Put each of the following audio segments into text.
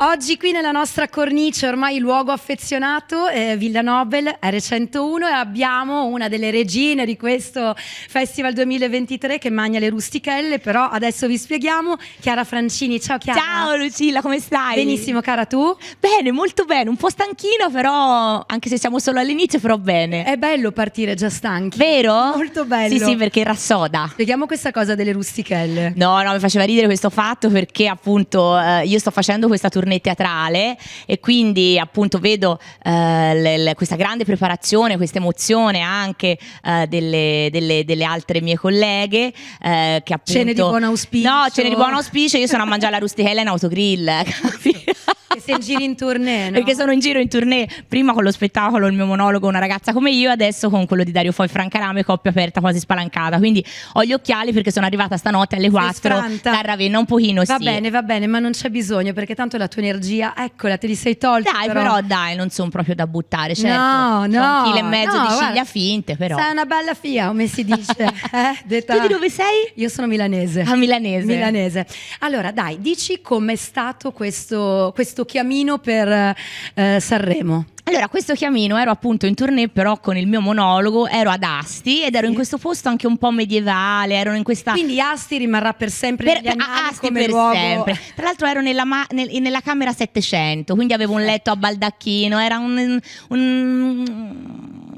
Oggi qui nella nostra cornice, ormai luogo affezionato, eh, Villa Nobel R101 e abbiamo una delle regine di questo Festival 2023 che magna le rustichelle, però adesso vi spieghiamo, Chiara Francini, ciao Chiara. Ciao Lucilla, come stai? Benissimo cara, tu? Bene, molto bene, un po' stanchino però, anche se siamo solo all'inizio, però bene. È bello partire già stanchi. Vero? Molto bello. Sì, sì, perché rassoda. Spieghiamo questa cosa delle rustichelle. No, no, mi faceva ridere questo fatto perché appunto eh, io sto facendo questa tournée tournée teatrale e quindi appunto vedo eh, le, le, questa grande preparazione, questa emozione anche eh, delle, delle, delle, altre mie colleghe eh, che appunto... Cene di buon auspicio. No, cene di buon auspicio, io sono a mangiare la rusticella in autogrill, capito? se in giro in tournée, no? Perché sono in giro in tournée, prima con lo spettacolo, il mio monologo, una ragazza come io, adesso con quello di Dario Franca Rame coppia aperta quasi spalancata. Quindi ho gli occhiali perché sono arrivata stanotte alle 4 da Ravenna, un pochino Va sì. bene, va bene, ma non c'è bisogno perché tanto la tua energia, eccola, te li sei tolta. Dai, però, però dai, non sono proprio da buttare, certo. No, cioè, no. Un chilo e mezzo no, di guarda, ciglia finte, però. Sei una bella fia, come si dice. eh, Tu di dove sei? Io sono milanese. Ah, milanese. Milanese. Allora, dai, dici com'è stato questo, questo chiamino per eh, Sanremo? Allora, questo chiamino ero appunto in tournée, però con il mio monologo ero ad Asti ed ero in questo posto anche un po' medievale. Ero in questa. Quindi Asti rimarrà per sempre per, negli Asti per luogo. sempre. Tra l'altro, ero nella, ma... nel... nella, camera 700, quindi avevo un letto a baldacchino. Era un, un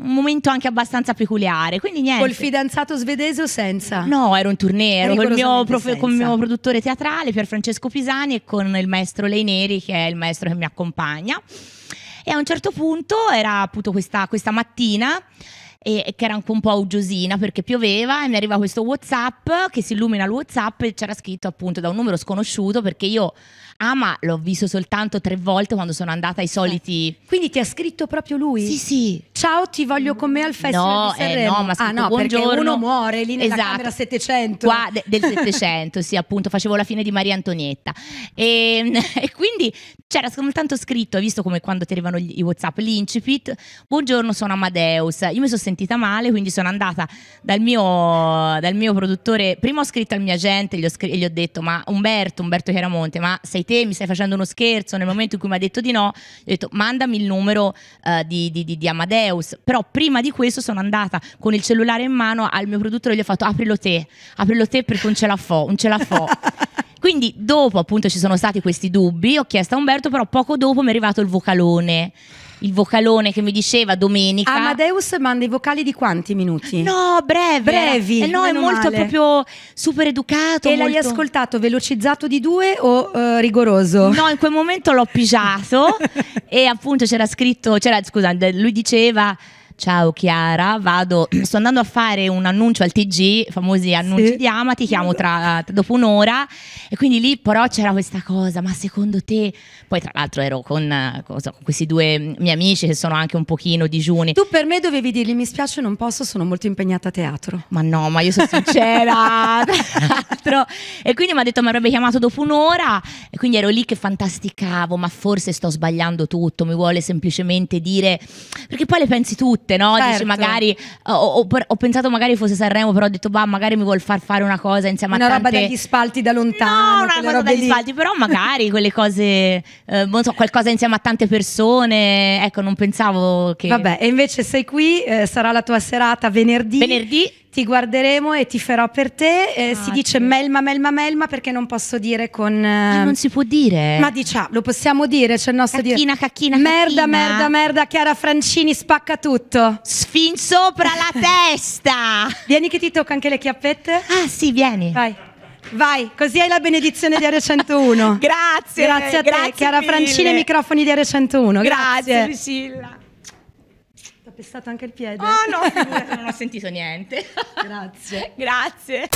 un momento anche abbastanza peculiare. Quindi niente. Col fidanzato svedese o senza? No, ero in tournée, con, col mio, prof- mio, produttore teatrale Pier Francesco Pisani e con il maestro Leineri che è il maestro che mi accompagna. E a un certo punto era appunto questa, questa mattina e, che era anche un po' uggiosina perché pioveva e mi arriva questo whatsapp che si illumina il whatsapp e c'era scritto appunto da un numero sconosciuto perché io Ama ah, l'ho visto soltanto tre volte quando sono andata ai soliti eh, quindi ti ha scritto proprio lui? sì sì ciao ti voglio con me al festival no, di Sanremo. Eh, no, ma ah no, perché uno muore lì nella esatto. camera 700. Qua de- del 700, sì appunto, facevo la fine di Maria Antonietta. E, ehm, e quindi c'era soltanto scritto, hai visto come quando ti arrivano gli, i Whatsapp, l'incipit, buongiorno sono Amadeus, io mi sono sentita male, quindi sono andata dal mio, dal mio produttore, prima ho scritto al mio agente gli scr- e gli ho detto, ma Umberto, Umberto Chiaramonte, ma sei te, mi stai facendo uno scherzo? Nel momento in cui mi ha detto di no, gli ho detto mandami il numero uh, di, di, di, di Amadeus Amadeus, però prima di questo sono andata con il cellulare in mano al mio produttore e gli ho fatto aprilo te, aprilo te perché non ce la fo, non ce la fo. Quindi dopo appunto ci sono stati questi dubbi, ho chiesto a Umberto, però poco dopo mi è arrivato il vocalone il vocalone che mi diceva domenica. Amadeus manda i vocali di quanti minuti? No, breve. brevi. Eh no, è molto male. proprio super educato. E molto... l'hai ascoltato velocizzato di due o uh, rigoroso? No, in quel momento l'ho pigiato e appunto c'era scritto, c'era, scusa, lui diceva ciao Chiara, vado, sto andando a fare un annuncio al TG, famosi annunci sì. di Ama, ti chiamo tra, dopo un'ora e quindi lì però c'era questa cosa, ma secondo te, poi tra l'altro ero con, con, con questi due miei amici che sono anche un pochino digiuni. Tu per me dovevi dirgli mi spiace non posso, sono molto impegnata a teatro. Ma no, ma io sono sincera, E quindi mi ha detto mi avrebbe chiamato dopo un'ora e quindi ero lì che fantasticavo, ma forse sto sbagliando tutto, mi vuole semplicemente dire, perché poi le pensi tutte tutte, no? Certo. Dici magari ho, ho, ho, pensato magari fosse Sanremo, però ho detto bah, magari mi vuol far fare una cosa insieme una a una roba dagli spalti da lontano, no, una roba dagli lì. spalti, però magari quelle cose eh, non so, qualcosa insieme a tante persone. Ecco, non pensavo che Vabbè, e invece sei qui, eh, sarà la tua serata venerdì. Venerdì ti guarderemo e ti farò per te. Eh, si ah, dice melma, melma, melma perché non posso dire con... Eh, non si può dire. Ma diciamo, lo possiamo dire, c'è il nostro cacchina, dire. Cacchina, merda, cacchina. merda, merda, Chiara Francini spacca tutto. Sfin sopra la testa. Vieni che ti tocca anche le chiappette. Ah sì, vieni. Vai. Vai, così hai la benedizione di Area 101. grazie. Grazie a te, grazie Chiara mille. Francini, microfoni di Area 101. Grazie, grazie Priscilla pestato anche il piede? Oh no, non ho sentito niente. Grazie. Grazie.